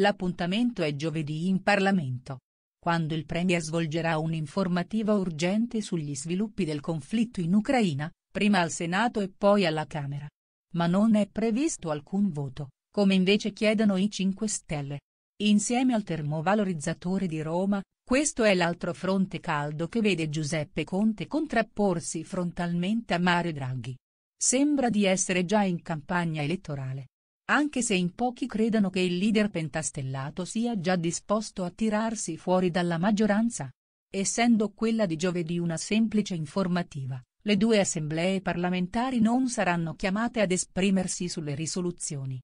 L'appuntamento è giovedì in Parlamento. Quando il Premier svolgerà un'informativa urgente sugli sviluppi del conflitto in Ucraina, prima al Senato e poi alla Camera. Ma non è previsto alcun voto, come invece chiedono i 5 Stelle. Insieme al termovalorizzatore di Roma, questo è l'altro fronte caldo che vede Giuseppe Conte contrapporsi frontalmente a Mario Draghi. Sembra di essere già in campagna elettorale anche se in pochi credano che il leader pentastellato sia già disposto a tirarsi fuori dalla maggioranza. Essendo quella di giovedì una semplice informativa, le due assemblee parlamentari non saranno chiamate ad esprimersi sulle risoluzioni.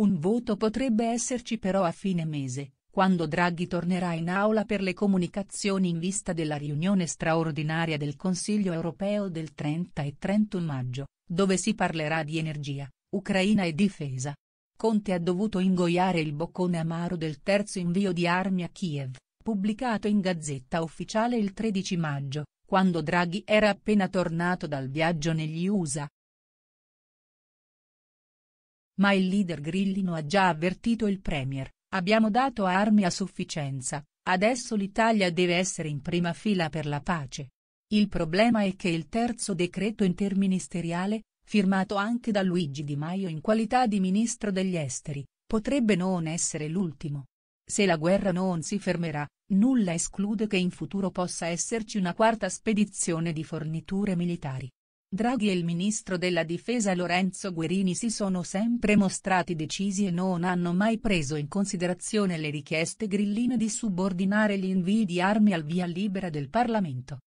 Un voto potrebbe esserci però a fine mese, quando Draghi tornerà in aula per le comunicazioni in vista della riunione straordinaria del Consiglio europeo del 30 e 31 maggio, dove si parlerà di energia, Ucraina e difesa. Conte ha dovuto ingoiare il boccone amaro del terzo invio di armi a Kiev, pubblicato in Gazzetta Ufficiale il 13 maggio, quando Draghi era appena tornato dal viaggio negli USA. Ma il leader grillino ha già avvertito il premier, abbiamo dato armi a sufficienza, adesso l'Italia deve essere in prima fila per la pace. Il problema è che il terzo decreto interministeriale, firmato anche da Luigi Di Maio in qualità di ministro degli esteri, potrebbe non essere l'ultimo. Se la guerra non si fermerà, nulla esclude che in futuro possa esserci una quarta spedizione di forniture militari. Draghi e il ministro della difesa Lorenzo Guerini si sono sempre mostrati decisi e non hanno mai preso in considerazione le richieste grilline di subordinare gli invii di armi al via libera del Parlamento.